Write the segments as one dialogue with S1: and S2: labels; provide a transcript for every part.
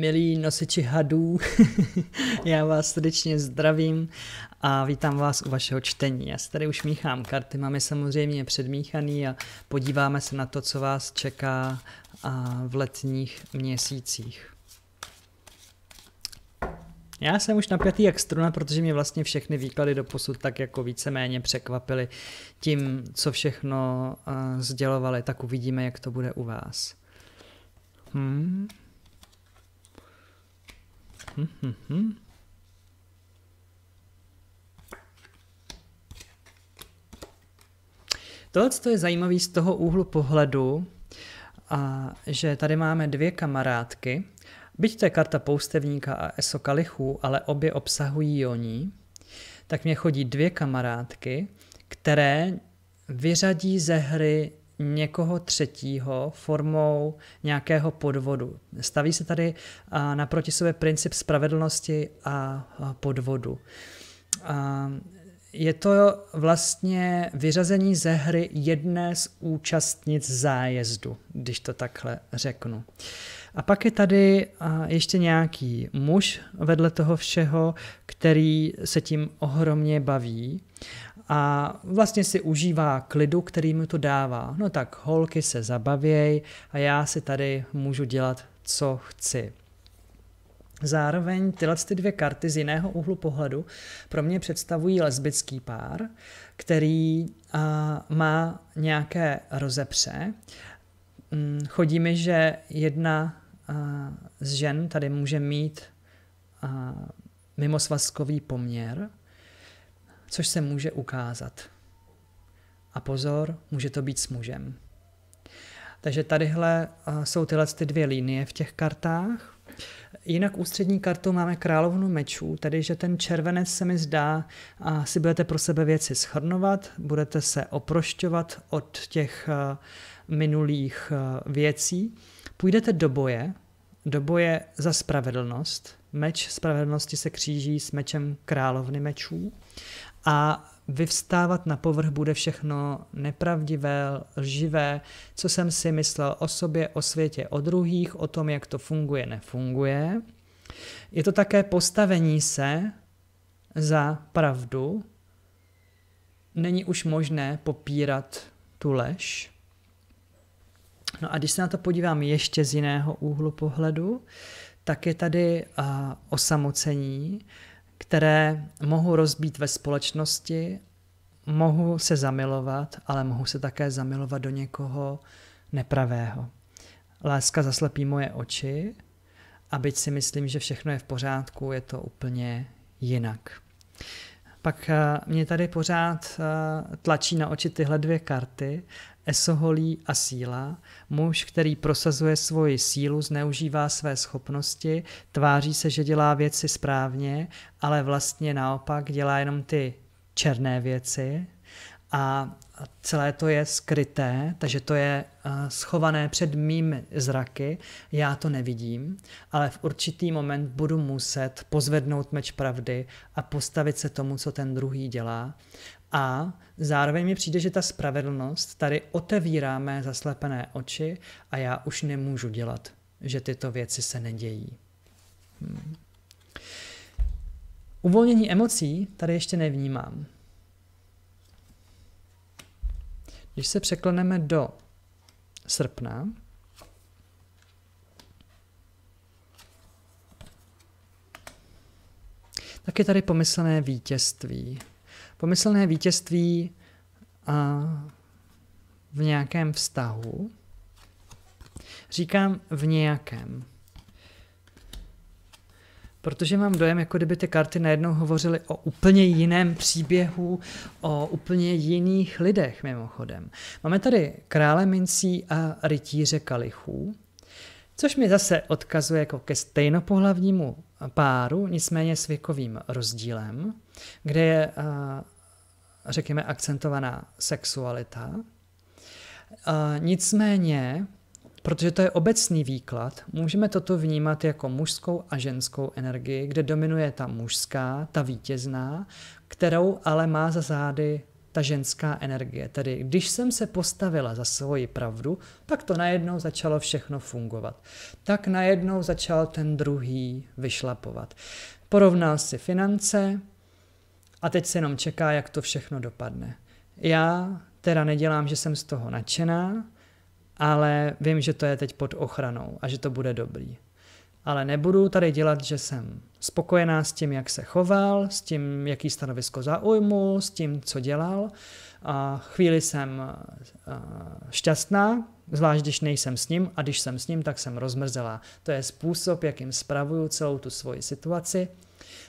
S1: milí nosiči hadů, já vás srdečně zdravím a vítám vás u vašeho čtení. Já se tady už míchám karty, máme samozřejmě předmíchaný a podíváme se na to, co vás čeká v letních měsících. Já jsem už napjatý jak struna, protože mě vlastně všechny výklady do posud tak jako víceméně překvapily tím, co všechno eh, sdělovali, tak uvidíme, jak to bude u vás. Hmm. Tohle hm, je zajímavé z toho úhlu pohledu, a že tady máme dvě kamarádky, byť to je karta poustevníka a kalichů, ale obě obsahují joní, tak mě chodí dvě kamarádky, které vyřadí ze hry někoho třetího formou nějakého podvodu. Staví se tady naproti sobě princip spravedlnosti a podvodu. Je to vlastně vyřazení ze hry jedné z účastnic zájezdu, když to takhle řeknu. A pak je tady ještě nějaký muž vedle toho všeho, který se tím ohromně baví a vlastně si užívá klidu, který mu to dává. No tak holky se zabavěj a já si tady můžu dělat, co chci. Zároveň tyhle ty dvě karty z jiného úhlu pohledu pro mě představují lesbický pár, který a, má nějaké rozepře. Mm, chodí mi, že jedna a, z žen tady může mít a, mimosvazkový poměr, což se může ukázat. A pozor, může to být s mužem. Takže tadyhle eh, jsou tyhle ty dvě linie v těch kartách. Jinak ústřední kartou máme královnu mečů, tedy že ten červenec se mi zdá, a si budete pro sebe věci schrnovat, budete se oprošťovat od těch eh, minulých eh, věcí, půjdete do boje, do boje za spravedlnost, meč spravedlnosti se kříží s mečem královny mečů a vyvstávat na povrch bude všechno nepravdivé, lživé, co jsem si myslel o sobě, o světě, o druhých, o tom, jak to funguje, nefunguje. Je to také postavení se za pravdu. Není už možné popírat tu lež. No a když se na to podívám ještě z jiného úhlu pohledu, tak je tady uh, osamocení, které mohu rozbít ve společnosti, mohu se zamilovat, ale mohu se také zamilovat do někoho nepravého. Láska zaslepí moje oči a byť si myslím, že všechno je v pořádku, je to úplně jinak. Pak eh, mě tady pořád eh, tlačí na oči tyhle dvě karty esoholí a síla, muž, který prosazuje svoji sílu, zneužívá své schopnosti, tváří se, že dělá věci správně, ale vlastně naopak dělá jenom ty černé věci a celé to je skryté, takže to je eh, schované před mými zraky, já to nevidím, ale v určitý moment budu muset pozvednout meč pravdy a postavit se tomu, co ten druhý dělá a zároveň mi přijde, že ta spravedlnost tady otevírá mé zaslepené oči a já už nemůžu dělat, že tyto věci se nedějí. Hmm. Uvolnění emocí tady ještě nevnímám. Když se překleneme do srpna, tak je tady pomyslné vítězství pomyslné vítězství a v nějakém vztahu. Říkám v nějakém. Protože mám dojem, jako kdyby ty karty najednou hovořily o úplně jiném příběhu, o úplně jiných lidech mimochodem. Máme tady krále mincí a rytíře kalichů, což mi zase odkazuje jako ke stejnopohlavnímu páru, nicméně s věkovým rozdílem kde je, eh, řekněme, akcentovaná sexualita. Eh, nicméně, protože to je obecný výklad, můžeme toto vnímat jako mužskou a ženskou energii, kde dominuje ta mužská, ta vítězná, kterou ale má za zády ta ženská energie. Tedy když jsem se postavila za svoji pravdu, tak to najednou začalo všechno fungovat. Tak najednou začal ten druhý vyšlapovat. Porovnal si finance, a teď se jenom čeká, jak to všechno dopadne. Já teda nedělám, že jsem z toho nadšená, ale vím, že to je teď pod ochranou a že to bude dobrý. Ale nebudu tady dělat, že jsem spokojená s tím, jak se choval, s tím, jaký stanovisko zaujmul, s tím, co dělal. A chvíli jsem eh, šťastná, zvlášť když nejsem s ním a když jsem s ním, tak jsem rozmrzela. To je způsob, jakým spravuju celou tu svoji situaci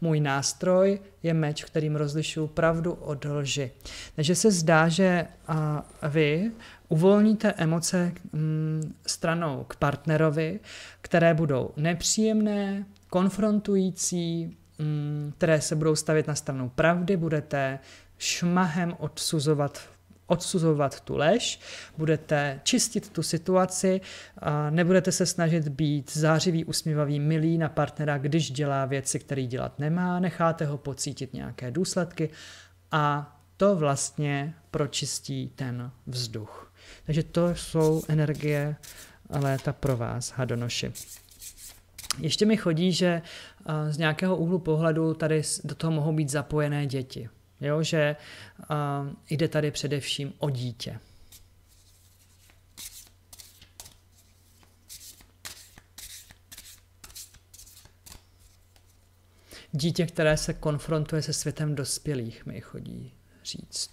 S1: můj nástroj je meč, kterým rozlišuju pravdu od lži. Takže se zdá, že vy uvolníte emoce mm, stranou k partnerovi, které budou nepříjemné, konfrontující, mm, které se budou stavět na stranu pravdy, budete šmahem odsuzovat odsuzovat tu lež, budete čistit tu situaci, a nebudete se snažit být zářivý, usmívavý, milý na partnera, když dělá věci, které dělat nemá, necháte ho pocítit nějaké důsledky a to vlastně pročistí ten vzduch. Takže to jsou energie léta pro vás, Hadonoši. Ještě mi chodí, že z nějakého úhlu pohledu tady do toho mohou být zapojené děti. Jo, že uh, jde tady především o dítě. Dítě, které se konfrontuje se světem dospělých, mi chodí říct.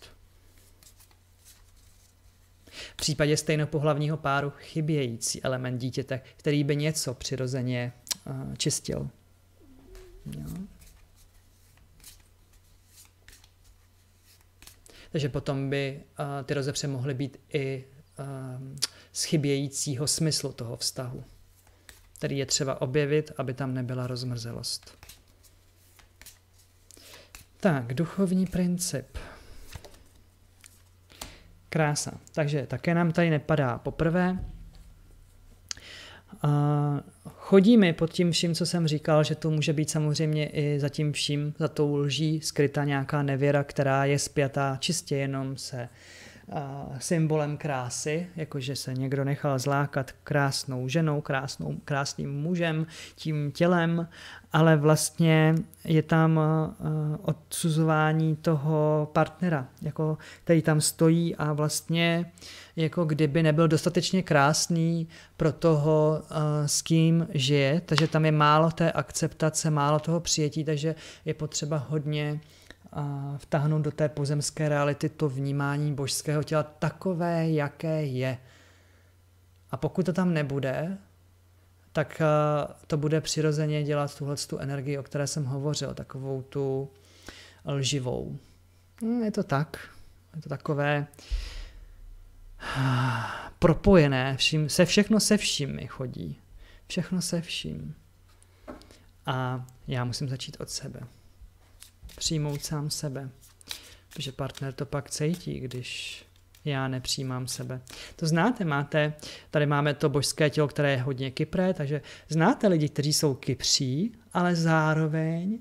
S1: V případě stejnopohlavního páru chybějící element dítěte, který by něco přirozeně uh, čistil. Jo. Takže potom by uh, ty rozepře mohly být i uh, z chybějícího smyslu toho vztahu, který je třeba objevit, aby tam nebyla rozmrzelost. Tak, duchovní princip. Krása. Takže také nám tady nepadá poprvé. A chodí mi pod tím vším, co jsem říkal, že to může být samozřejmě i za tím vším, za tou lží skryta nějaká nevěra, která je spjatá čistě jenom se symbolem krásy, jakože se někdo nechal zlákat krásnou ženou, krásnou, krásným mužem, tím tělem, ale vlastně je tam odsuzování toho partnera, jako, který tam stojí a vlastně jako kdyby nebyl dostatečně krásný pro toho, s kým žije, takže tam je málo té akceptace, málo toho přijetí, takže je potřeba hodně a vtáhnout do té pozemské reality to vnímání božského těla takové, jaké je. A pokud to tam nebude, tak eh, to bude přirozeně dělat tuhle tu energii, o které jsem hovořil, takovou tu lživou. Hm, je to tak. Je to takové eh, propojené, vším, se všechno se vším mi chodí. Všechno se vším. A já musím začít od sebe přijmout sám sebe. Protože partner to pak cítí, když já nepřijímám sebe. To znáte, máte, tady máme to božské tělo, které je hodně kypré, takže znáte lidi, kteří jsou kypří, ale zároveň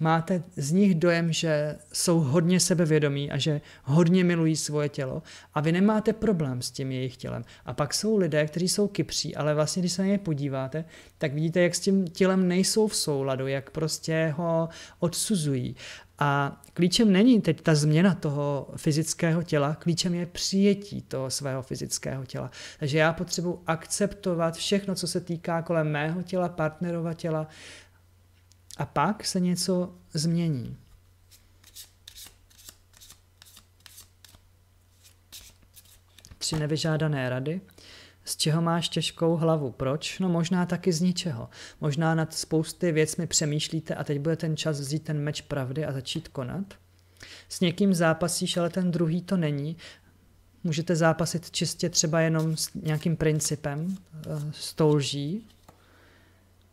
S1: máte z nich dojem, že jsou hodně sebevědomí a že hodně milují svoje tělo a vy nemáte problém s tím jejich tělem. A pak jsou lidé, kteří jsou kypří, ale vlastně, když se na ně podíváte, tak vidíte, jak s tím tělem nejsou v souladu, jak prostě ho odsuzují. A klíčem není teď ta změna toho fyzického těla, klíčem je přijetí toho svého fyzického těla. Takže já potřebuji akceptovat všechno, co se týká kolem mého těla, partnerova těla, a pak se něco změní. Tři nevyžádané rady. Z čeho máš těžkou hlavu? Proč? No možná taky z ničeho. Možná nad spousty věcmi přemýšlíte a teď bude ten čas vzít ten meč pravdy a začít konat. S někým zápasíš, ale ten druhý to není. Můžete zápasit čistě třeba jenom s nějakým principem, eh, s tou lží,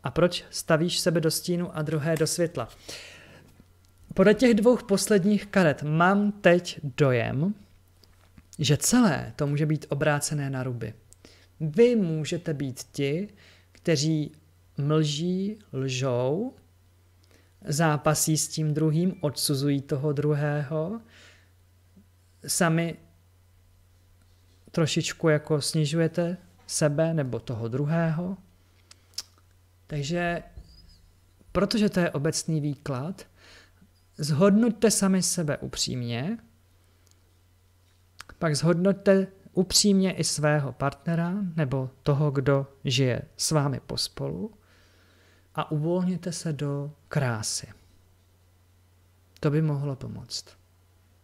S1: a proč stavíš sebe do stínu a druhé do světla? Podle těch dvou posledních karet mám teď dojem, že celé to může být obrácené na ruby. Vy můžete být ti, kteří mlží, lžou, zápasí s tím druhým, odsuzují toho druhého, sami trošičku jako snižujete sebe nebo toho druhého, takže protože to je obecný výklad, zhodnoťte sami sebe upřímně, pak zhodnoťte upřímně i svého partnera nebo toho, kdo žije s vámi pospolu a uvolněte se do krásy. To by mohlo pomoct.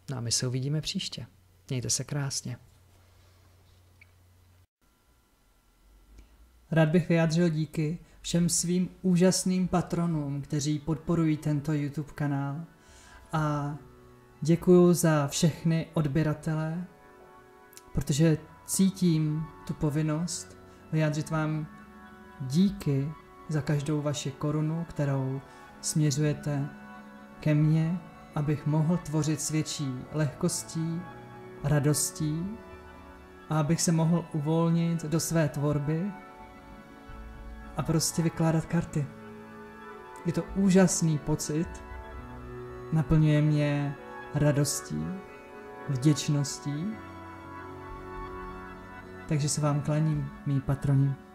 S1: No a my se uvidíme příště. Mějte se krásně. Rád bych vyjádřil díky všem svým úžasným patronům, kteří podporují tento YouTube kanál a děkuju za všechny odběratele, protože cítím tu povinnost vyjádřit vám díky za každou vaši korunu, kterou směřujete ke mně, abych mohl tvořit s větší lehkostí, radostí a abych se mohl uvolnit do své tvorby a prostě vykládat karty. Je to úžasný pocit, naplňuje mě radostí, vděčností. Takže se vám klaním, mý patroni.